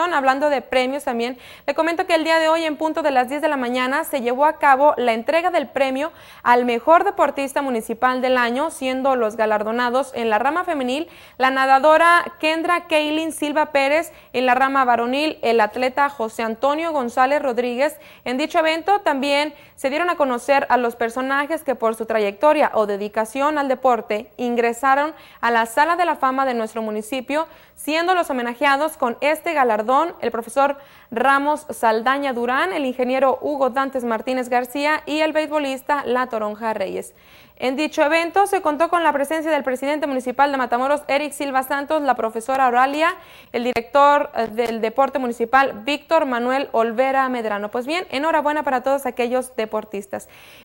Hablando de premios también, le comento que el día de hoy en punto de las 10 de la mañana se llevó a cabo la entrega del premio al mejor deportista municipal del año, siendo los galardonados en la rama femenil la nadadora Kendra Kaylin Silva Pérez, en la rama varonil el atleta José Antonio González Rodríguez. En dicho evento también se dieron a conocer a los personajes que por su trayectoria o dedicación al deporte ingresaron a la sala de la fama de nuestro municipio, siendo los homenajeados con este galardón el profesor Ramos Saldaña Durán, el ingeniero Hugo Dantes Martínez García y el beisbolista La Toronja Reyes. En dicho evento se contó con la presencia del presidente municipal de Matamoros, Eric Silva Santos, la profesora Oralia, el director eh, del deporte municipal, Víctor Manuel Olvera Medrano. Pues bien, enhorabuena para todos aquellos deportistas.